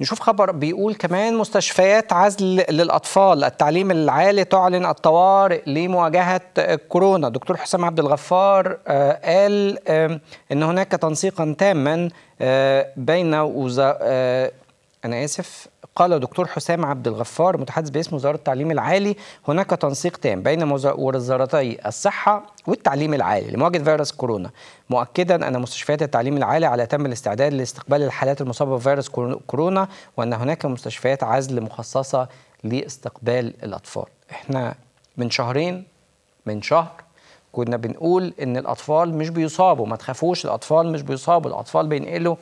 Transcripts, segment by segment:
نشوف خبر بيقول كمان مستشفيات عزل للأطفال التعليم العالي تعلن الطوارئ لمواجهة كورونا دكتور حسام عبد الغفار آه، قال آه، أن هناك تنسيقا تاما آه، بين وزارة أنا آسف قال دكتور حسام عبد الغفار متحدث باسم وزارة التعليم العالي هناك تنسيق تام بين وزارتي الصحة والتعليم العالي لمواجهة فيروس كورونا مؤكدا أن مستشفيات التعليم العالي على تم الاستعداد لاستقبال الحالات المصابة بفيروس كورونا وأن هناك مستشفيات عزل مخصصة لاستقبال الأطفال احنا من شهرين من شهر كنا بنقول ان الاطفال مش بيصابوا ما تخافوش الاطفال مش بيصابوا الاطفال بينقلوا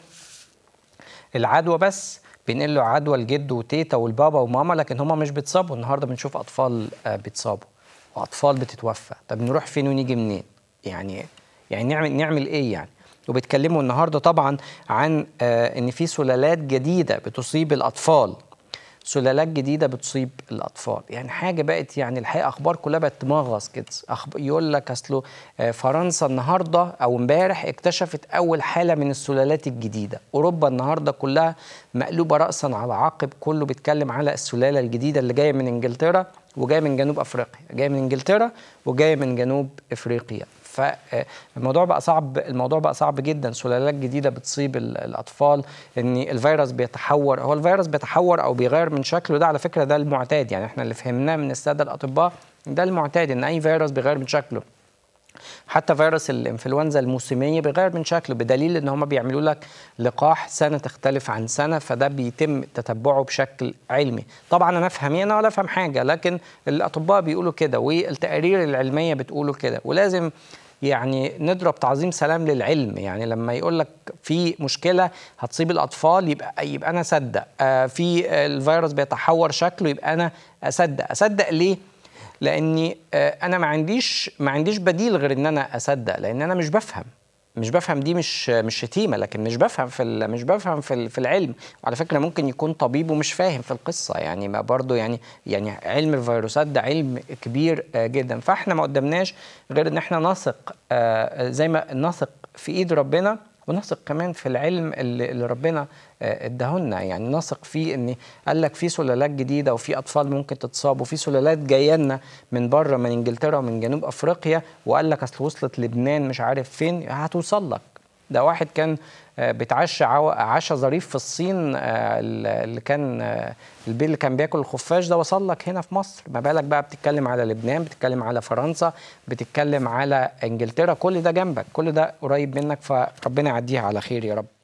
العدوى بس بينقل له عدوى الجد وتيتا والبابا وماما لكن هم مش بيتصابوا النهارده بنشوف اطفال آه، بيتصابوا واطفال بتتوفى طب نروح فين ونيجي منين يعني يعني نعمل نعمل ايه يعني وبيتكلموا النهارده طبعا عن آه، ان في سلالات جديده بتصيب الاطفال سلالات جديده بتصيب الاطفال يعني حاجه بقت يعني الحقيقه اخبار كلها بقت تمغص كده أخب... يقول لك اصله فرنسا النهارده او امبارح اكتشفت اول حاله من السلالات الجديده اوروبا النهارده كلها مقلوبه راسا على عقب كله بيتكلم على السلاله الجديده اللي جايه من انجلترا وجايه من جنوب افريقيا جايه من انجلترا وجايه من جنوب افريقيا فالموضوع بقى صعب الموضوع بقى صعب جدا سلالات جديده بتصيب الاطفال ان الفيروس بيتحور هو الفيروس بيتحور او بيغير من شكله ده على فكره ده المعتاد يعني احنا اللي فهمناه من الساده الاطباء ده المعتاد ان اي فيروس بيغير من شكله حتى فيروس الانفلونزا الموسميه بيغير من شكله بدليل ان هم بيعملوا لك لقاح سنه تختلف عن سنه فده بيتم تتبعه بشكل علمي طبعا انا افهم انا ولا افهم حاجه لكن الاطباء بيقولوا كده والتقارير العلميه بتقولوا كده ولازم يعني نضرب تعظيم سلام للعلم يعني لما يقول لك في مشكله هتصيب الاطفال يبقى يبقى انا اصدق آه، في الفيروس بيتحور شكله يبقى انا اصدق اصدق ليه لاني آه، انا ما عنديش ما عنديش بديل غير ان انا اصدق لان انا مش بفهم مش بفهم دي مش مش شتيمه لكن مش بفهم في مش بفهم في في العلم وعلى فكره ممكن يكون طبيب ومش فاهم في القصه يعني ما برضه يعني يعني علم الفيروسات ده علم كبير آه، جدا فاحنا ما قدمناش غير ان احنا نثق آه، زي ما نثق في ايد ربنا ونثق كمان في العلم اللي, اللي ربنا آه، ادهولنا يعني نثق فيه ان قال لك في سلالات جديده وفي اطفال ممكن تتصاب وفي سلالات جايه لنا من بره من انجلترا ومن جنوب افريقيا وقال لك اصل وصلت لبنان مش عارف فين هتوصل لك ده واحد كان آه، بيتعشى عشاء ظريف في الصين آه، اللي كان آه، البيل اللي كان بياكل الخفاش ده وصل لك هنا في مصر ما بالك بقى بتتكلم على لبنان بتتكلم على فرنسا بتتكلم على انجلترا كل ده جنبك كل ده قريب منك فربنا يعديها على خير يا رب